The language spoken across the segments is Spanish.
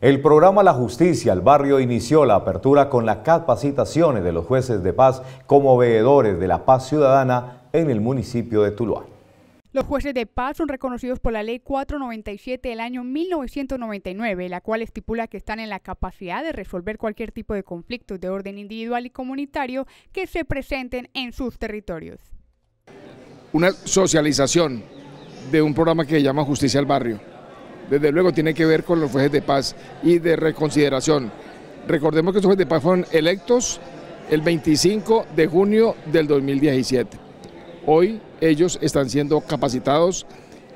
El programa La Justicia al Barrio inició la apertura con las capacitaciones de los jueces de paz como veedores de la paz ciudadana en el municipio de Tuluá. Los jueces de paz son reconocidos por la Ley 497 del año 1999, la cual estipula que están en la capacidad de resolver cualquier tipo de conflictos de orden individual y comunitario que se presenten en sus territorios. Una socialización de un programa que se llama Justicia al Barrio desde luego tiene que ver con los jueces de paz y de reconsideración. Recordemos que los jueces de paz fueron electos el 25 de junio del 2017. Hoy ellos están siendo capacitados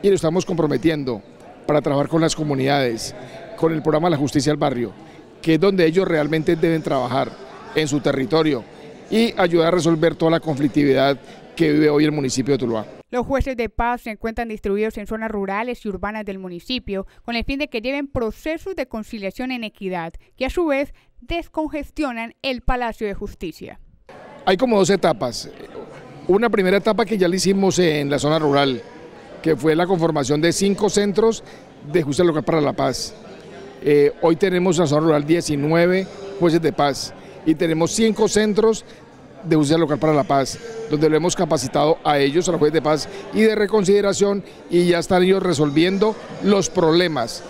y lo estamos comprometiendo para trabajar con las comunidades, con el programa La Justicia al Barrio, que es donde ellos realmente deben trabajar en su territorio, y ayudar a resolver toda la conflictividad que vive hoy el municipio de Tuluá. Los jueces de paz se encuentran distribuidos en zonas rurales y urbanas del municipio con el fin de que lleven procesos de conciliación en equidad, que a su vez descongestionan el Palacio de Justicia. Hay como dos etapas. Una primera etapa que ya la hicimos en la zona rural, que fue la conformación de cinco centros de justicia local para la paz. Eh, hoy tenemos en la zona rural 19 jueces de paz y tenemos cinco centros de Justicia Local para la Paz, donde lo hemos capacitado a ellos, a los jueces de paz y de reconsideración, y ya están ellos resolviendo los problemas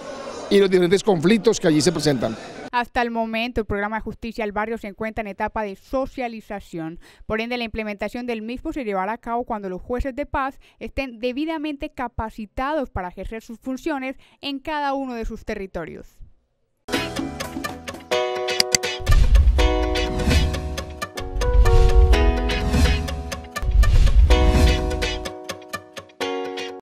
y los diferentes conflictos que allí se presentan. Hasta el momento, el programa de justicia al barrio se encuentra en etapa de socialización. Por ende, la implementación del mismo se llevará a cabo cuando los jueces de paz estén debidamente capacitados para ejercer sus funciones en cada uno de sus territorios.